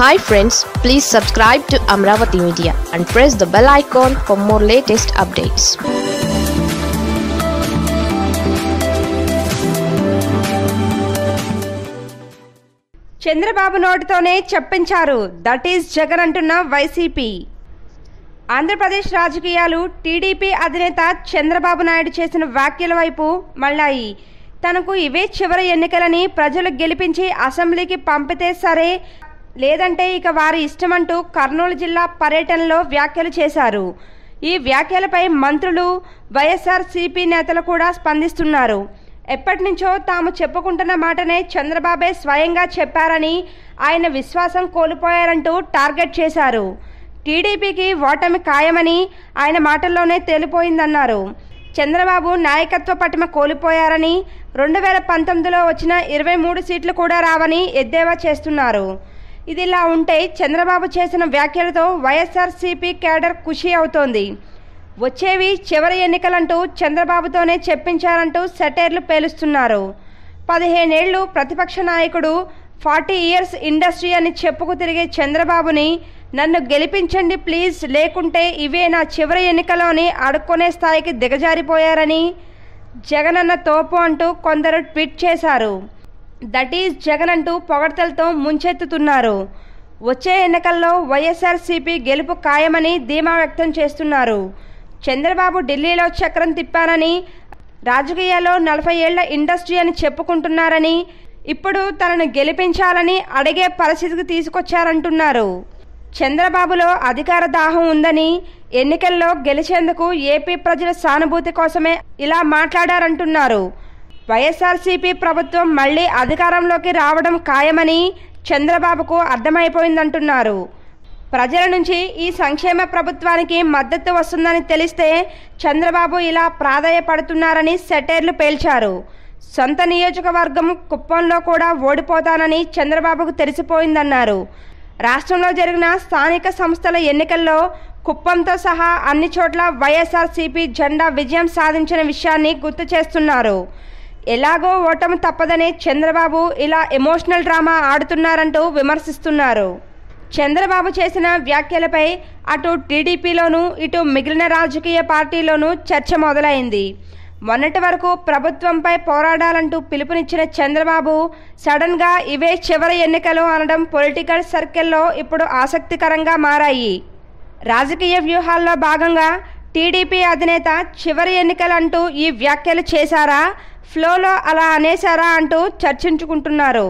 hi friends please subscribe to Amaravati media and press the bell icon for more latest updates Chandrababu నోటితోనే చెప్పించారు that is Jagan అంటున్న YCP Andhra Pradesh రాజకీయాలు TDP అధినేత చంద్రబాబు నాయుడు చేసిన వ్యాఖ్యల వైపు మళ్ళాయి తనకు ఇవే చివరి ఎన్నికలని ప్రజలు గెలిపించి అసెంబ్లీకి పంపితే సరే లేదంటే ఇక వారి ఇష్టమంటూ కర్నూలు జిల్లా పర్యటనలో వ్యాఖ్యలు చేశారు ఈ వ్యాఖ్యలపై మంత్రులు వైఎస్ఆర్ సిపి నేతలు కూడా స్పందిస్తున్నారు ఎప్పటి నుంచో తాము చెప్పుకుంటున్న మాటనే చంద్రబాబే స్వయంగా చెప్పారని ఆయన విశ్వాసం కోల్పోయారంటూ టార్గెట్ చేశారు టీడీపీకి ఓటమి ఖాయమని ఆయన మాటల్లోనే తేలిపోయిందన్నారు చంద్రబాబు నాయకత్వ పటిమ కోల్పోయారని రెండు వేల పంతొమ్మిదిలో వచ్చిన ఇరవై మూడు సీట్లు కూడా రావని ఎద్దేవా చేస్తున్నారు ఇదిలా ఉంటే చంద్రబాబు చేసిన వ్యాఖ్యలతో వైఎస్ఆర్సీపీ క్యాడర్ ఖుషీ అవుతోంది వచ్చేవి చివరి ఎన్నికలంటూ చంద్రబాబుతోనే చెప్పించారంటూ సెటైర్లు పేలుస్తున్నారు పదిహేనేళ్లు ప్రతిపక్ష నాయకుడు ఫార్టీ ఇయర్స్ ఇండస్ట్రీ అని చెప్పుకు తిరిగే చంద్రబాబుని నన్ను గెలిపించండి ప్లీజ్ లేకుంటే ఇవే నా చివరి ఎన్నికలోని అడుక్కునే స్థాయికి దిగజారిపోయారని జగనన్న తోపు అంటూ కొందరు ట్వీట్ చేశారు దట్ ఈజ్ జగన్ అంటూ పొగడ్తలతో ముంచెత్తుతున్నారు వచ్చే ఎన్నికల్లో వైఎస్ఆర్సీపీ గెలుపు ఖాయమని ధీమా వ్యక్తం చేస్తున్నారు చంద్రబాబు ఢిల్లీలో చక్రం తిప్పారని రాజకీయాల్లో నలభై ఏళ్ల ఇండస్ట్రీ అని చెప్పుకుంటున్నారని ఇప్పుడు తనను గెలిపించాలని అడిగే పరిస్థితికి తీసుకొచ్చారంటున్నారు చంద్రబాబులో అధికార దాహం ఉందని ఎన్నికల్లో గెలిచేందుకు ఏపీ ప్రజల సానుభూతి కోసమే ఇలా మాట్లాడారంటున్నారు వైఎస్ఆర్సీపీ ప్రభుత్వం మళ్లీ అధికారంలోకి రావడం ఖాయమని చంద్రబాబుకు అర్థమైపోయిందంటున్నారు ప్రజల నుంచి ఈ సంక్షేమ ప్రభుత్వానికి మద్దతు వస్తుందని తెలిస్తే చంద్రబాబు ఇలా ప్రాధాయపడుతున్నారని సెటైర్లు పేల్చారు సొంత నియోజకవర్గం కుప్పంలో కూడా ఓడిపోతానని చంద్రబాబుకు తెలిసిపోయిందన్నారు రాష్ట్రంలో జరిగిన స్థానిక సంస్థల ఎన్నికల్లో కుప్పంతో సహా అన్ని చోట్ల వైఎస్ఆర్సీపీ జెండా విజయం సాధించిన విషయాన్ని గుర్తు చేస్తున్నారు ఎలాగో ఓటమి తప్పదని చంద్రబాబు ఇలా ఎమోషనల్ డ్రామా ఆడుతున్నారంటూ విమర్శిస్తున్నారు చంద్రబాబు చేసిన వ్యాఖ్యలపై అటు టీడీపీలోనూ ఇటు మిగిలిన రాజకీయ పార్టీలోనూ చర్చ మొదలైంది మొన్నటి వరకు ప్రభుత్వంపై పోరాడాలంటూ పిలుపునిచ్చిన చంద్రబాబు సడన్గా ఇవే చివరి ఎన్నికలు అనడం పొలిటికల్ సర్కిల్లో ఇప్పుడు ఆసక్తికరంగా మారాయి రాజకీయ వ్యూహాల్లో భాగంగా టీడీపీ అధినేత చివరి ఎన్నికలంటూ ఈ వ్యాఖ్యలు చేశారా ఫ్లోలో అలా అనేశారా అంటూ చర్చించుకుంటున్నారు